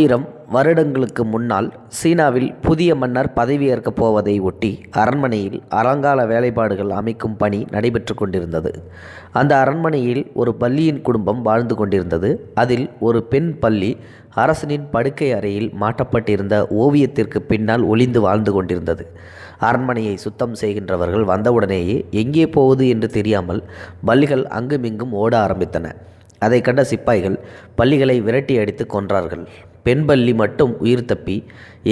ஆயிரம் வருடங்களுக்கு முன்னால் சீனாவில் புதிய மன்னர் பதவியேற்கப் போவதை ஒட்டி அரண்மனையில் அலங்கால வேலைப்பாடுகள் அமைக்கும் பணி நடைபெற்று கொண்டிருந்தது அந்த அரண்மனையில் ஒரு பள்ளியின் குடும்பம் வாழ்ந்து கொண்டிருந்தது அதில் ஒரு பெண் பள்ளி அரசனின் படுக்கை அறையில் மாட்டப்பட்டிருந்த ஓவியத்திற்கு பின்னால் ஒளிந்து வாழ்ந்து கொண்டிருந்தது அரண்மனையை சுத்தம் செய்கின்றவர்கள் வந்தவுடனேயே எங்கே போவது என்று தெரியாமல் பள்ளிகள் அங்குமிங்கும் ஓட ஆரம்பித்தன அதை கண்ட சிப்பாய்கள் பள்ளிகளை விரட்டி அடித்து கொன்றார்கள் பெண் பள்ளி மட்டும் உயிர் தப்பி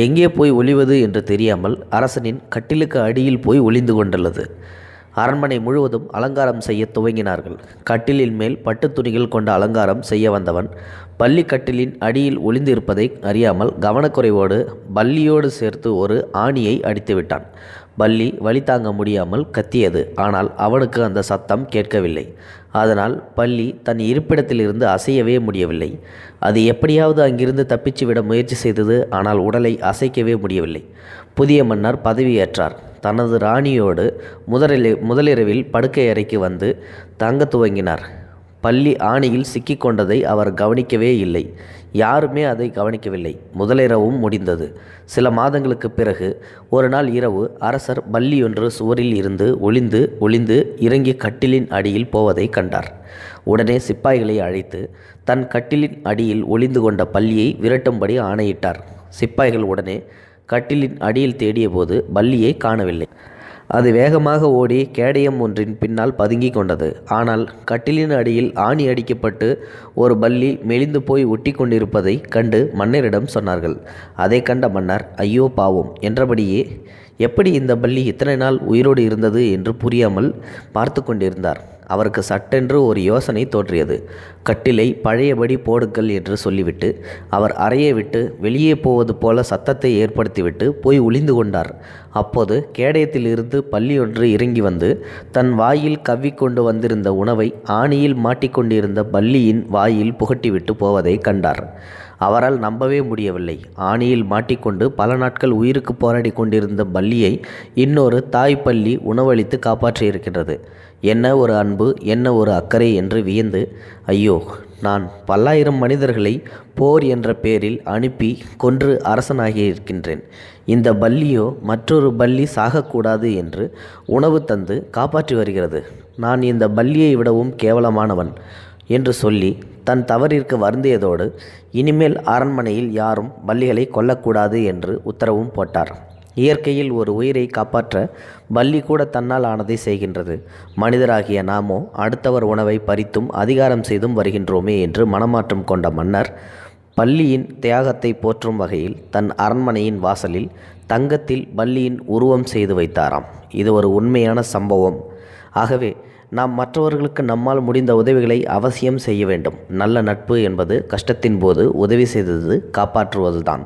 எங்கே போய் ஒளிவது என்று தெரியாமல் அரசனின் கட்டிலுக்கு அடியில் போய் ஒளிந்து கொண்டுள்ளது அரண்மனை முழுவதும் அலங்காரம் செய்ய துவங்கினார்கள் கட்டிலின் மேல் பட்டு துணிகள் கொண்ட அலங்காரம் செய்ய வந்தவன் பள்ளி கட்டிலின் அடியில் ஒளிந்திருப்பதை அறியாமல் கவனக்குறைவோடு பள்ளியோடு சேர்த்து ஒரு ஆணியை அடித்துவிட்டான் பள்ளி வழி தாங்க முடியாமல் கத்தியது ஆனால் அவனுக்கு அந்த சத்தம் கேட்கவில்லை அதனால் பள்ளி தன் இருப்பிடத்திலிருந்து அசையவே முடியவில்லை அது எப்படியாவது அங்கிருந்து தப்பிச்சுவிட விட முயற்சி செய்தது ஆனால் உடலை அசைக்கவே முடியவில்லை புதிய மன்னர் பதவியேற்றார் தனது ராணியோடு முதலில் முதலிரவில் படுக்கை அறைக்கு வந்து தங்க துவங்கினார் பள்ளி ஆணியில் சிக்கிக்கொண்டதை அவர் கவனிக்கவே இல்லை யாருமே அதை கவனிக்கவில்லை முதலிரவும் முடிந்தது சில மாதங்களுக்கு பிறகு ஒரு நாள் இரவு அரசர் பள்ளியொன்று சுவரில் இருந்து ஒளிந்து ஒளிந்து இறங்கி கட்டிலின் அடியில் போவதை கண்டார் உடனே சிப்பாய்களை அழைத்து தன் கட்டிலின் அடியில் ஒளிந்து கொண்ட பள்ளியை விரட்டும்படி ஆணையிட்டார் சிப்பாய்கள் உடனே கட்டிலின் அடியில் தேடியபோது பல்லியை காணவில்லை அது வேகமாக ஓடி கேடயம் ஒன்றின் பின்னால் பதுங்கி கொண்டது ஆனால் கட்டிலின் அடியில் ஆணி அடிக்கப்பட்டு ஒரு பல்லி மெலிந்து போய் ஒட்டி கொண்டிருப்பதை கண்டு மன்னரிடம் சொன்னார்கள் அதை கண்ட மன்னர் ஐயோ பாவம் என்றபடியே எப்படி இந்த பள்ளி இத்தனை நாள் உயிரோடு இருந்தது என்று புரியாமல் பார்த்து கொண்டிருந்தார் அவருக்கு சட்டென்று ஒரு யோசனை தோற்றியது கட்டிலை பழையபடி போடுங்கள் என்று சொல்லிவிட்டு அவர் அறையை விட்டு வெளியே போவது போல சத்தத்தை ஏற்படுத்திவிட்டு போய் ஒளிந்து கொண்டார் அப்போது கேடயத்திலிருந்து பள்ளி ஒன்று இறங்கி வந்து தன் வாயில் கவ்விக்கொண்டு வந்திருந்த உணவை ஆணியில் மாட்டிக்கொண்டிருந்த பள்ளியின் வாயில் புகட்டிவிட்டு போவதை கண்டார் அவரால் நம்பவே முடியவில்லை ஆணியில் மாட்டிக்கொண்டு பல நாட்கள் உயிருக்கு போராடி கொண்டிருந்த பள்ளியை இன்னொரு தாய் பள்ளி உணவளித்து காப்பாற்றியிருக்கின்றது என்ன ஒரு அன்பு என்ன ஒரு அக்கறை என்று வியந்து ஐயோ நான் பல்லாயிரம் மனிதர்களை போர் என்ற பெயரில் அனுப்பி கொன்று அரசனாகியிருக்கின்றேன் இந்த பல்லியோ மற்றொரு பல்லி சாகக்கூடாது என்று உணவு தந்து காப்பாற்றி வருகிறது நான் இந்த பல்லியை விடவும் கேவலமானவன் என்று சொல்லி தன் தவறிற்கு வருந்தியதோடு இனிமேல் அரண்மனையில் யாரும் பள்ளிகளை கொல்லக்கூடாது என்று உத்தரவும் போட்டார் இயற்கையில் ஒரு உயிரை காப்பாற்ற பள்ளி கூட தன்னால் ஆனதை செய்கின்றது மனிதராகிய நாமோ அடுத்தவர் உணவை பறித்தும் அதிகாரம் செய்தும் வருகின்றோமே என்று மனமாற்றம் கொண்ட மன்னர் பள்ளியின் தியாகத்தை போற்றும் வகையில் தன் அரண்மனையின் வாசலில் தங்கத்தில் பள்ளியின் உருவம் செய்து வைத்தாராம் இது ஒரு உண்மையான சம்பவம் ஆகவே நாம் மற்றவர்களுக்கு நம்மால் முடிந்த உதவிகளை அவசியம் செய்ய வேண்டும் நல்ல நட்பு என்பது கஷ்டத்தின் போது உதவி செய்தது காப்பாற்றுவது தான்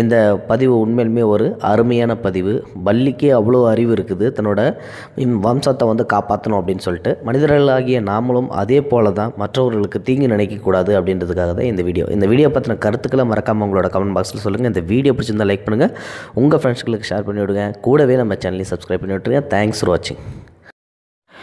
இந்த பதிவு உண்மையிலுமே ஒரு அருமையான பதிவு பள்ளிக்கே அவ்வளோ அறிவு இருக்குது தன்னோட வம்சத்தை வந்து காப்பாற்றணும் அப்படின்னு சொல்லிட்டு மனிதர்களாகிய நாமளும் அதே போல தான் மற்றவர்களுக்கு தீங்கு நினைக்கக்கூடாது அப்படின்றதுக்காக தான் இந்த வீடியோ இந்த வீடியோ பற்றின கருத்துக்களை மறக்காமல் உங்களோட கமெண்ட் பாக்ஸில் சொல்லுங்கள் இந்த வீடியோ பிடிச்சிருந்தால் லைக் பண்ணுங்கள் உங்கள் ஃப்ரெண்ட்ஸ்களுக்கு ஷேர் பண்ணிவிடுங்க கூடவே நம்ம சேனலையும் சப்ஸ்கிரைப் பண்ணி விட்டுருங்க தேங்க்ஸ் ஃபார் வாட்சிங்